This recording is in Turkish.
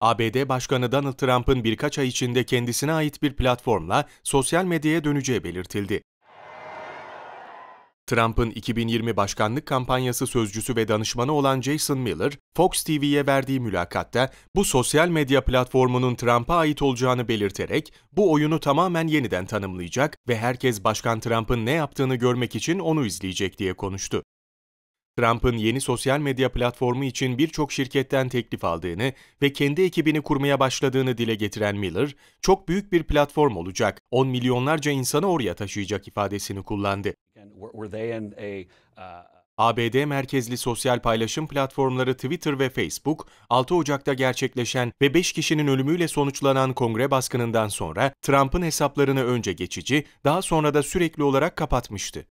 ABD Başkanı Donald Trump'ın birkaç ay içinde kendisine ait bir platformla sosyal medyaya döneceği belirtildi. Trump'ın 2020 başkanlık kampanyası sözcüsü ve danışmanı olan Jason Miller, Fox TV'ye verdiği mülakatta bu sosyal medya platformunun Trump'a ait olacağını belirterek bu oyunu tamamen yeniden tanımlayacak ve herkes Başkan Trump'ın ne yaptığını görmek için onu izleyecek diye konuştu. Trump'ın yeni sosyal medya platformu için birçok şirketten teklif aldığını ve kendi ekibini kurmaya başladığını dile getiren Miller, çok büyük bir platform olacak, 10 milyonlarca insanı oraya taşıyacak ifadesini kullandı. ABD uh, merkezli sosyal paylaşım platformları Twitter ve Facebook, 6 Ocak'ta gerçekleşen ve 5 kişinin ölümüyle sonuçlanan kongre baskınından sonra Trump'ın hesaplarını önce geçici, daha sonra da sürekli olarak kapatmıştı.